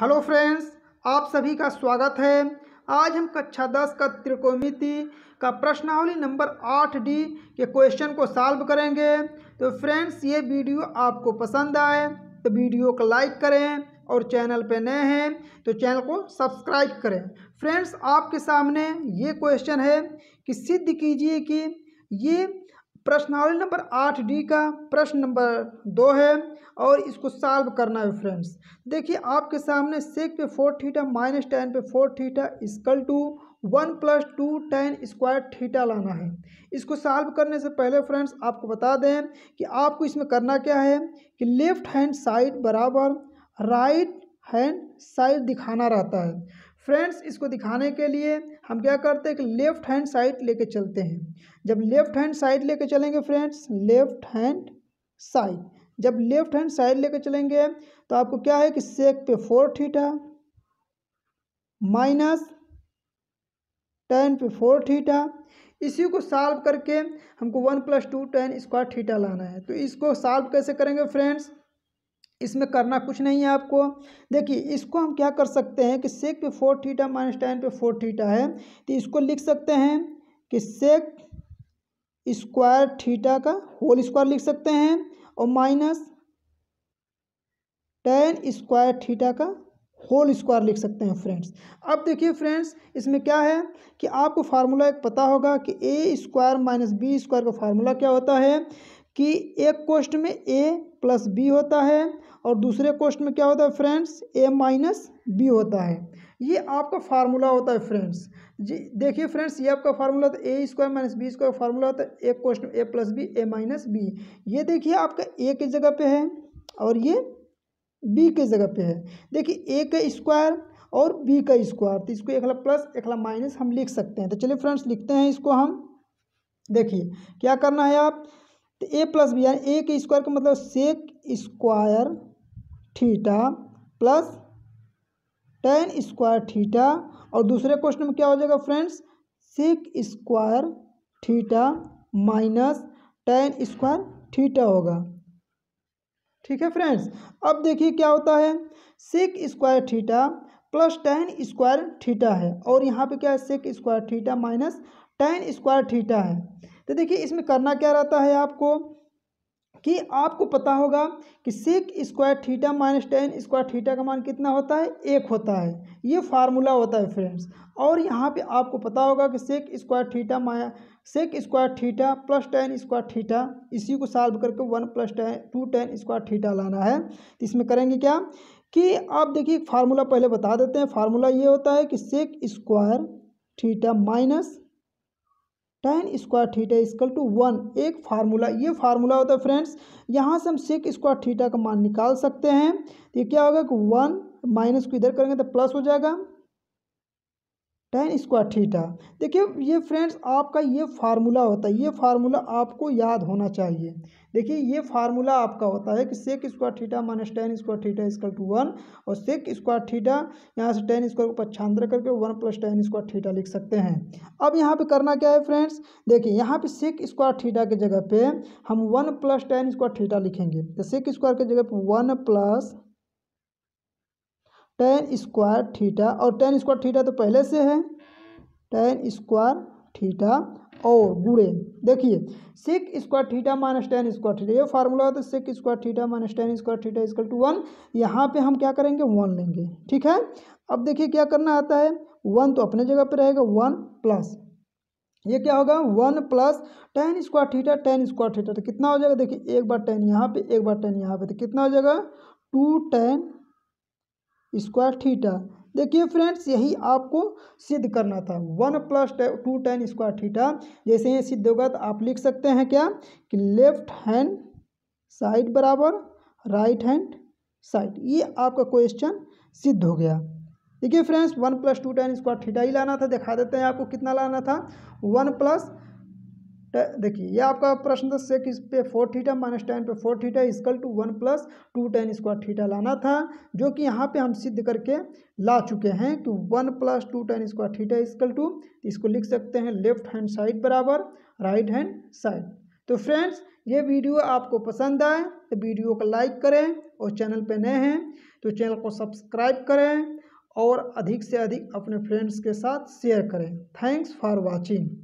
hello friends आप सभी का स्वागत है आज हम कक्षा दस का त्रिकोमिति का प्रश्नावली नंबर आठ डी के क्वेश्चन को सॉल्व करेंगे तो फ्रेंड्स ये वीडियो आपको पसंद आए तो वीडियो को लाइक करें और चैनल पर नए हैं तो चैनल को सब्सक्राइब करें फ्रेंड्स आपके सामने ये क्वेश्चन है कि सिद्ध कीजिए कि ये प्रश्नावली नंबर आठ डी का प्रश्न नंबर दो है और इसको सॉल्व करना है फ्रेंड्स देखिए आपके सामने सेक पे फोर थीटा माइनस टेन पे four theta equal to one plus two tan square theta लाना है इसको सॉल्व करने से पहले फ्रेंड्स आपको बता दें कि आपको इसमें करना क्या है कि लेफ्ट हैंड साइड बराबर राइट हैंड साइड दिखाना रहता है फ्रेंड्स इसको दिखाने के लिए हम क्या करते हैं कि लेफ्ट हैंड साइड लेके चलते हैं जब लेफ्ट हैंड साइड लेके चलेंगे फ्रेंड्स लेफ्ट हैंड साइड जब लेफ्ट हैंड साइड लेके चलेंगे तो आपको क्या है कि सेक पे फोर थीटा माइनस टेन पे फोर थीटा इसी को सॉल्व करके हमको one plus two tan square theta लाना है तो इसको सॉल्व कैसे करेंगे फ्रेंड्स इसमें करना कुछ नहीं है आपको देखिए इसको हम क्या कर सकते हैं कि सेक पे फोर थीटा माइनस टेन पे फोर थीटा है तो इसको लिख सकते हैं कि सेक स्क्वायर थीटा का होल स्क्वायर लिख सकते हैं और माइनस टेन स्क्वायर थीटा का होल स्क्वायर लिख सकते हैं फ्रेंड्स अब देखिए फ्रेंड्स इसमें क्या है कि आपको फार्मूला एक पता होगा कि A square minus B square का फार्मूला क्या होता है कि एक कोष्ट में ए प्लस बी होता है और दूसरे कोष्ट में क्या होता है फ्रेंड्स ए माइनस बी होता है ये आपका फार्मूला होता है फ्रेंड्स जी देखिए फ्रेंड्स ये आपका फार्मूला होता है A square minus B square formula होता तो है एक कोष्ट में A plus B A minus B ये देखिए आपका ए के जगह पे है और ये बी के जगह पे है देखिए ए का स्क्वायर और बी का स्क्वायर तो इसको एकला प्लस एकला माइनस हम लिख सकते हैं तो चलिए फ्रेंड्स लिखते हैं इसको हम देखिए क्या करना है आप तो ए प्लस बी यानी ए के स्क्वायर का मतलब sec square theta plus tan square theta और दूसरे क्वेश्चन में क्या हो जाएगा friends sec square theta minus tan square theta होगा ठीक है फ्रेंड्स अब देखिए क्या होता है sec square theta plus tan square theta है और यहाँ पे क्या है sec square theta minus tan square theta है तो देखिए इसमें करना क्या रहता है आपको कि आपको पता होगा कि sec square theta minus tan square theta का मान कितना होता है एक होता है ये फार्मूला होता है फ्रेंड्स और यहाँ पे आपको पता होगा कि सेक स्क्वायर थीटा माया sec square theta plus tan square theta इसी को सॉल्व करके one plus tan two tan square theta लाना है तो इसमें करेंगे क्या कि आप देखिए फार्मूला पहले बता देते हैं फार्मूला ये होता है कि sec square theta minus tan square theta equal to one एक फार्मूला ये फार्मूला होता है फ्रेंड्स यहाँ से हम सिक्स स्क्वायर थीटा का मान निकाल सकते हैं तो ये क्या होगा कि वन माइनस को इधर करेंगे तो प्लस हो जाएगा टेन स्क्वायर थीटा देखिए ये फ्रेंड्स आपका ये फार्मूला होता है ये फार्मूला आपको याद होना चाहिए देखिए ये फार्मूला आपका होता है कि sec square theta minus tan square theta equal to one और सेक स्क्वायर थीटा यहाँ से टेन स्क्वायर को पच्छांतर करके one plus tan square theta लिख सकते हैं अब यहाँ पे करना क्या है फ्रेंड्स देखिए यहाँ पे सेक स्क्वायर थीटा की जगह पे हम one plus tan square theta लिखेंगे तो सेक स्क्वायर की जगह पर one plus tan square theta और टेन स्क्वायर थीटा तो पहले से है टेन स्क्वायर थीटा और गुड़े देखिए sec square theta minus tan square theta ये फार्मूला होता है sec square theta minus tan square theta equal to one यहाँ पे हम क्या करेंगे वन लेंगे ठीक है अब देखिए क्या करना आता है वन तो अपने जगह पे रहेगा वन प्लस ये क्या होगा one plus tan square theta tan square theta तो कितना हो जाएगा देखिए एक बार टेन यहाँ पे एक बार टेन यहाँ पे तो कितना हो जाएगा टू टेन स्क्वायर थीटा देखिए फ्रेंड्स यही आपको सिद्ध करना था one plus two tan square theta जैसे ये सिद्ध होगा तो आप लिख सकते हैं क्या कि लेफ्ट हैंड साइड बराबर राइट हैंड साइड ये आपका क्वेश्चन सिद्ध हो गया देखिए friends one plus two tan square theta ही लाना था दिखा देते हैं आपको कितना लाना था वन प्लस देखिए ये आपका प्रश्न था सेक इस पे फोर थीटा माइनस टेन पे four theta equal to one plus two tan square theta लाना था जो कि यहाँ पे हम सिद्ध करके ला चुके हैं कि one plus two tan square theta equal to इसको लिख सकते हैं लेफ्ट हैंड साइड बराबर राइट हैंड साइड तो फ्रेंड्स ये वीडियो आपको पसंद आए तो वीडियो को लाइक करें और चैनल पर नए हैं तो चैनल को सब्सक्राइब करें और अधिक से अधिक अपने फ्रेंड्स के साथ शेयर करें थैंक्स फॉर वॉचिंग